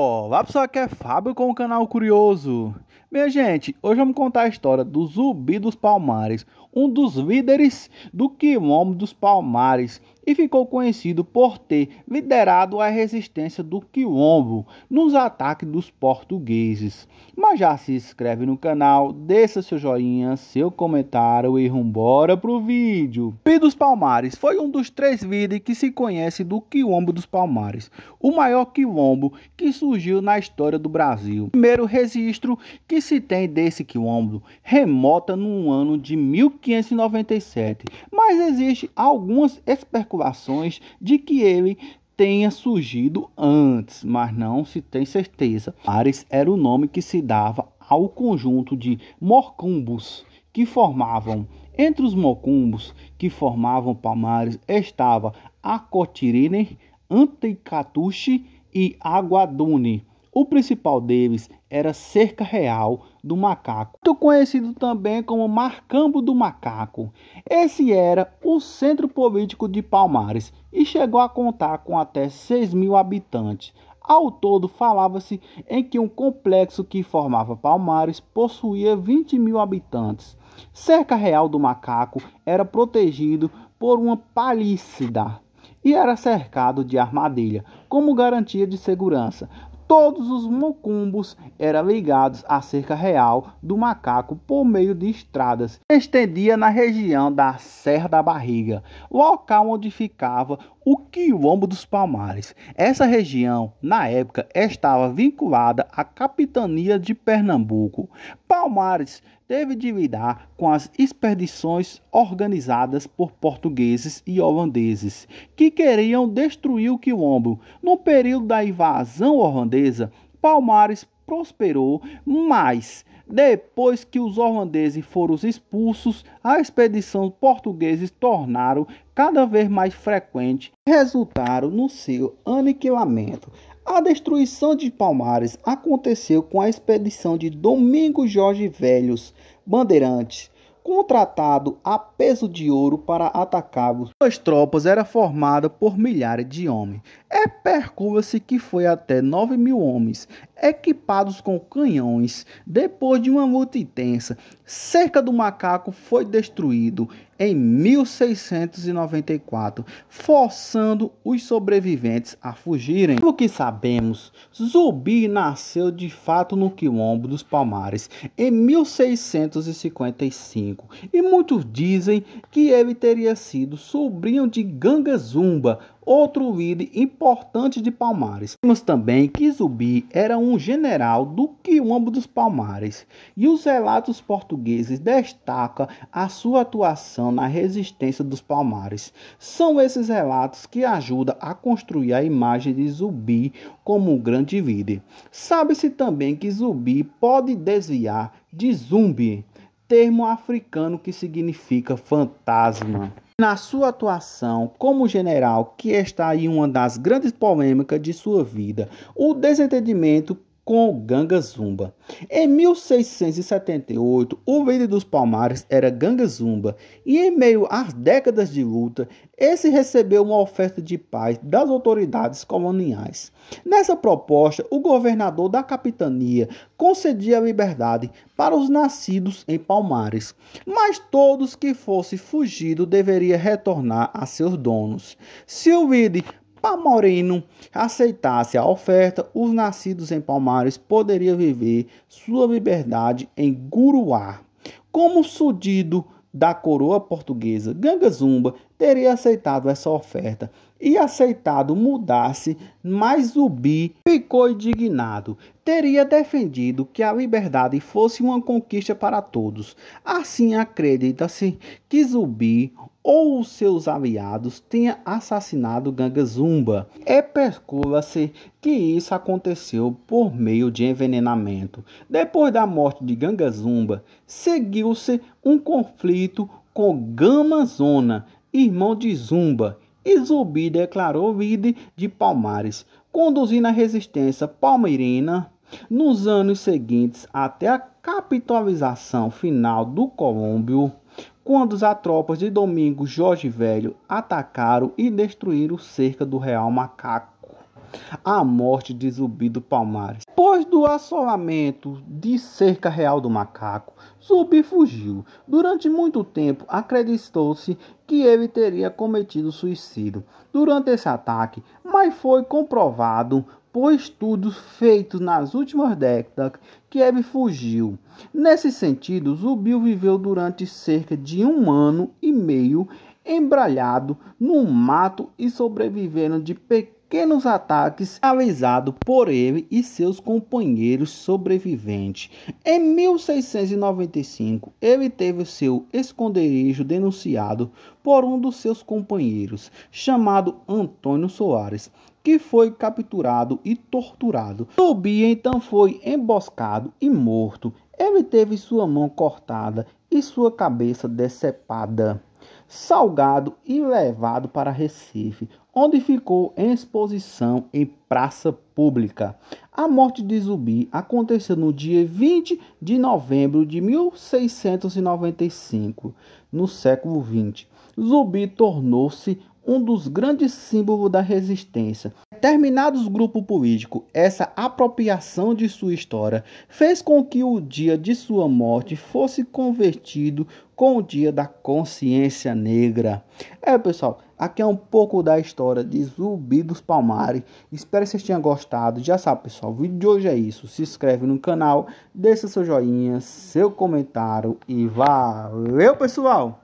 pessoal, pessoal, aqui é Fábio com o canal Curioso minha gente, hoje vamos contar a história do Zumbi dos Palmares, um dos líderes do Quilombo dos Palmares, e ficou conhecido por ter liderado a resistência do Quilombo nos ataques dos portugueses. Mas já se inscreve no canal, deixa seu joinha, seu comentário e vambora pro vídeo. Zumbi dos Palmares foi um dos três líderes que se conhece do Quilombo dos Palmares, o maior quilombo que surgiu na história do Brasil. Primeiro registro que se tem desse quilombo remota no ano de 1597, mas existe algumas especulações de que ele tenha surgido antes, mas não se tem certeza. Ares era o nome que se dava ao conjunto de morcumbos que formavam. Entre os mocumbos que formavam Palmares estava Acotirine, Anticatuxi e Aguadune. O principal deles era cerca real do macaco, muito conhecido também como Marcambo do Macaco. Esse era o centro político de Palmares e chegou a contar com até 6 mil habitantes. Ao todo, falava-se em que um complexo que formava Palmares possuía 20 mil habitantes. Cerca real do macaco era protegido por uma palícida e era cercado de armadilha como garantia de segurança todos os mocumbos eram ligados à cerca real do macaco por meio de estradas que estendia na região da Serra da Barriga, local onde ficava o quilombo dos Palmares. Essa região, na época, estava vinculada à capitania de Pernambuco. Palmares teve de lidar com as expedições organizadas por portugueses e holandeses, que queriam destruir o quilombo. No período da invasão holandesa, Palmares prosperou, mas depois que os holandeses foram expulsos, a expedição portuguesa tornaram cada vez mais frequente, resultaram no seu aniquilamento. A destruição de Palmares aconteceu com a expedição de Domingos Jorge Velhos Bandeirantes, contratado a peso de ouro para atacá-los. Suas tropas era formada por milhares de homens. É percua que foi até 9 mil homens, equipados com canhões. Depois de uma luta intensa, cerca do macaco foi destruído em 1694, forçando os sobreviventes a fugirem. Como que sabemos, Zubi nasceu de fato no Quilombo dos Palmares em 1655 e muitos dizem que ele teria sido sobrinho de Ganga Zumba, outro líder importante de Palmares. Vimos também que Zubi era um general do quilombo dos Palmares e os relatos portugueses destacam a sua atuação na resistência dos Palmares. São esses relatos que ajudam a construir a imagem de Zubi como um grande líder. Sabe-se também que Zubi pode desviar de Zumbi, termo africano que significa fantasma na sua atuação como general, que está aí uma das grandes polêmicas de sua vida, o desentendimento com Ganga Zumba. Em 1678, o líder dos Palmares era Ganga Zumba, e em meio às décadas de luta, esse recebeu uma oferta de paz das autoridades coloniais. Nessa proposta, o governador da capitania concedia liberdade para os nascidos em Palmares, mas todos que fossem fugidos deveriam retornar a seus donos. Se o líder Palmorino aceitasse a oferta, os nascidos em Palmares poderiam viver sua liberdade em Guruá. Como sudido da coroa portuguesa, Ganga Zumba teria aceitado essa oferta e aceitado mudasse, mas Zubi ficou indignado. Teria defendido que a liberdade fosse uma conquista para todos. Assim, acredita-se que Zumbi ou seus aliados tenha assassinado Ganga Zumba. É Especula-se que isso aconteceu por meio de envenenamento. Depois da morte de Ganga Zumba, seguiu-se um conflito com Gamazona, irmão de Zumba e Zumbi declarou vir de Palmares, conduzindo a resistência palmeirina nos anos seguintes até a capitalização final do Colômbio, quando as tropas de Domingos Jorge Velho atacaram e destruíram cerca do Real Macaco a morte de Zumbi do Palmares. Depois do assolamento de cerca real do macaco, Zumbi fugiu. Durante muito tempo, acreditou-se que ele teria cometido suicídio durante esse ataque, mas foi comprovado por estudos feitos nas últimas décadas que ele fugiu. Nesse sentido, Zumbi viveu durante cerca de um ano e meio embralhado no mato e sobrevivendo de pequenos ataques realizados por ele e seus companheiros sobreviventes. Em 1695, ele teve seu esconderijo denunciado por um dos seus companheiros, chamado Antônio Soares, que foi capturado e torturado. Tobi então foi emboscado e morto. Ele teve sua mão cortada e sua cabeça decepada. Salgado e levado para Recife, onde ficou em exposição em praça pública. A morte de Zubi aconteceu no dia 20 de novembro de 1695, no século XX. Zubi tornou-se um dos grandes símbolos da resistência. Determinados grupos políticos, essa apropriação de sua história fez com que o dia de sua morte fosse convertido com o dia da consciência negra. É, pessoal, aqui é um pouco da história de Zumbi dos Palmares. Espero que vocês tenham gostado. Já sabe, pessoal, o vídeo de hoje é isso. Se inscreve no canal, deixa seu joinha, seu comentário e valeu, pessoal!